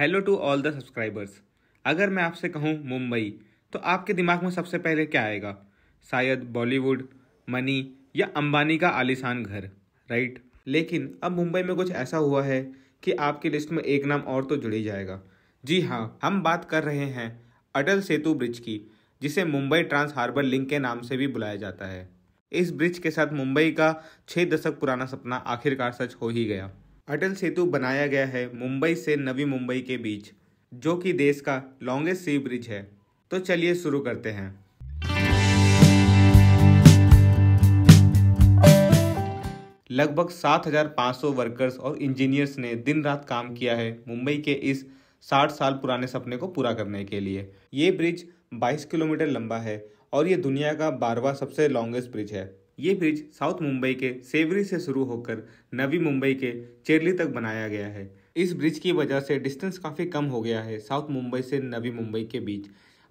hello to all the subscribers अगर मैं आपसे कहूँ मुंबई तो आपके दिमाग में सबसे पहले क्या आएगा शायद बॉलीवुड मनी या अंबानी का आलिशान घर राइट लेकिन अब मुंबई में कुछ ऐसा हुआ है कि आपकी लिस्ट में एक नाम और तो जुड़ ही जाएगा जी हाँ हम बात कर रहे हैं अटल सेतु ब्रिज की जिसे मुंबई ट्रांस हार्बर लिंक के नाम से भी बुलाया जाता है इस ब्रिज के साथ मुंबई का छः दशक पुराना सपना आखिरकार सच हो ही गया अटल सेतु बनाया गया है मुंबई से नवी मुंबई के बीच जो कि देश का लॉन्गेस्ट सी ब्रिज है तो चलिए शुरू करते हैं लगभग 7,500 वर्कर्स और इंजीनियर्स ने दिन रात काम किया है मुंबई के इस 60 साल पुराने सपने को पूरा करने के लिए ये ब्रिज 22 किलोमीटर लंबा है और ये दुनिया का बारवा सबसे लॉन्गेस्ट ब्रिज है ये ब्रिज साउथ मुंबई के सेवरी से शुरू होकर नवी मुंबई के चेरली तक बनाया गया है इस ब्रिज की वजह से डिस्टेंस काफ़ी कम हो गया है साउथ मुंबई से नवी मुंबई के बीच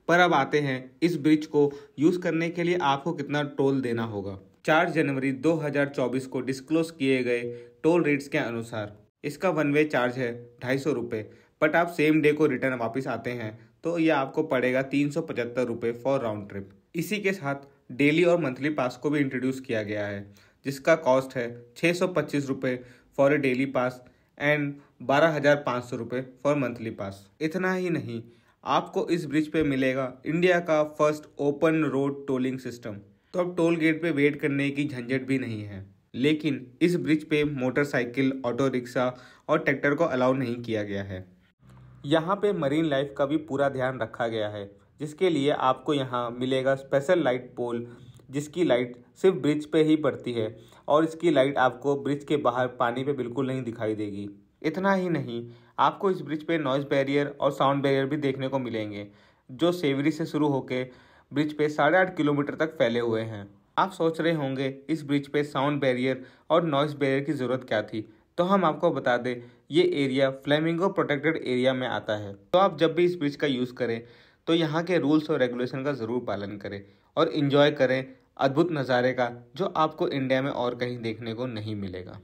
पर अब आते हैं इस ब्रिज को यूज़ करने के लिए आपको कितना टोल देना होगा चार जनवरी 2024 को डिस्क्लोज किए गए टोल रेट्स के अनुसार इसका वन वे चार्ज है ढाई सौ रुपये बट आप सेम डे को रिटर्न वापस आते हैं तो यह आपको पड़ेगा तीन सौ पचहत्तर रुपये फॉर राउंड ट्रिप इसी के साथ डेली और मंथली पास को भी इंट्रोड्यूस किया गया है जिसका कॉस्ट है छः सौ पच्चीस रुपये for a daily pass and बारह हज़ार पाँच सौ रुपये फॉर मंथली पास इतना ही नहीं आपको इस ब्रिज पे मिलेगा इंडिया का first open road tolling system तो अब टोल गेट पे वेट करने की झंझट भी नहीं है लेकिन इस ब्रिज पे मोटरसाइकिल ऑटो रिक्शा और ट्रैक्टर को अलाउ नहीं किया गया है यहाँ पे मरीन लाइफ का भी पूरा ध्यान रखा गया है जिसके लिए आपको यहाँ मिलेगा स्पेशल लाइट पोल जिसकी लाइट सिर्फ ब्रिज पे ही पड़ती है और इसकी लाइट आपको ब्रिज के बाहर पानी पे बिल्कुल नहीं दिखाई देगी इतना ही नहीं आपको इस ब्रिज पे नॉइज़ बैरियर और साउंड बैरियर भी देखने को मिलेंगे जो सेवरी से शुरू होकर ब्रिज पे साढ़े आठ किलोमीटर तक फैले हुए हैं आप सोच रहे होंगे इस ब्रिज पे साउंड बैरियर और नॉइज़ बैरियर की ज़रूरत क्या थी तो हम आपको बता दें ये एरिया फ्लेमिंगो प्रोटेक्टेड एरिया में आता है तो आप जब भी इस ब्रिज का यूज़ करें तो यहाँ के रूल्स और रेगुलेशन का ज़रूर पालन करें और इन्जॉय करें अद्भुत नज़ारे का जो आपको इंडिया में और कहीं देखने को नहीं मिलेगा